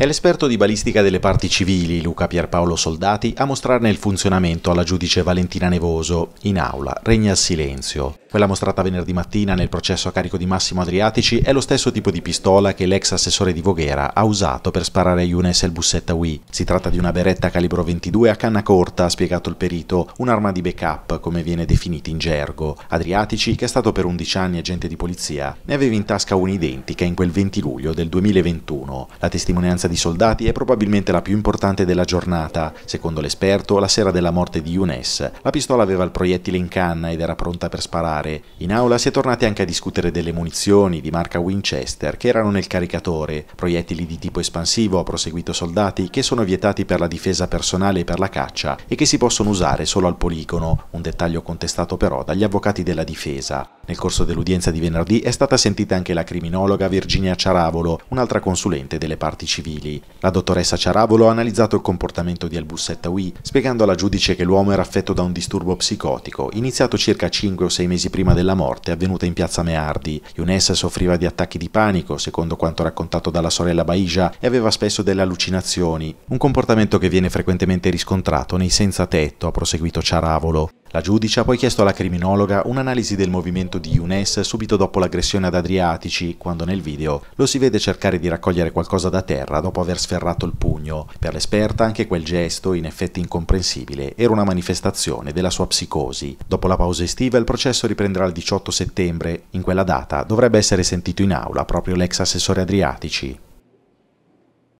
È l'esperto di balistica delle parti civili, Luca Pierpaolo Soldati, a mostrarne il funzionamento alla giudice Valentina Nevoso. In aula regna il silenzio. Quella mostrata venerdì mattina nel processo a carico di Massimo Adriatici è lo stesso tipo di pistola che l'ex assessore di Voghera ha usato per sparare a Younes bussetta Wii. Si tratta di una beretta calibro 22 a canna corta, ha spiegato il perito, un'arma di backup, come viene definita in gergo. Adriatici, che è stato per 11 anni agente di polizia, ne aveva in tasca un'identica in quel 20 luglio del 2021. La testimonianza di soldati è probabilmente la più importante della giornata, secondo l'esperto la sera della morte di Younes. La pistola aveva il proiettile in canna ed era pronta per sparare. In aula si è tornati anche a discutere delle munizioni di marca Winchester che erano nel caricatore, proiettili di tipo espansivo, ha proseguito soldati, che sono vietati per la difesa personale e per la caccia e che si possono usare solo al poligono, un dettaglio contestato però dagli avvocati della difesa. Nel corso dell'udienza di venerdì è stata sentita anche la criminologa Virginia Ciaravolo, un'altra consulente delle parti civili civili. La dottoressa Ciaravolo ha analizzato il comportamento di Albussetta Wii, spiegando alla giudice che l'uomo era affetto da un disturbo psicotico, iniziato circa 5 o 6 mesi prima della morte, avvenuta in piazza Meardi. Younes soffriva di attacchi di panico, secondo quanto raccontato dalla sorella Baija, e aveva spesso delle allucinazioni. Un comportamento che viene frequentemente riscontrato nei senza tetto, ha proseguito Ciaravolo. La giudice ha poi chiesto alla criminologa un'analisi del movimento di Younes subito dopo l'aggressione ad Adriatici, quando nel video lo si vede cercare di raccogliere qualcosa da terra dopo aver sferrato il pugno. Per l'esperta anche quel gesto, in effetti incomprensibile, era una manifestazione della sua psicosi. Dopo la pausa estiva il processo riprenderà il 18 settembre. In quella data dovrebbe essere sentito in aula proprio l'ex assessore Adriatici.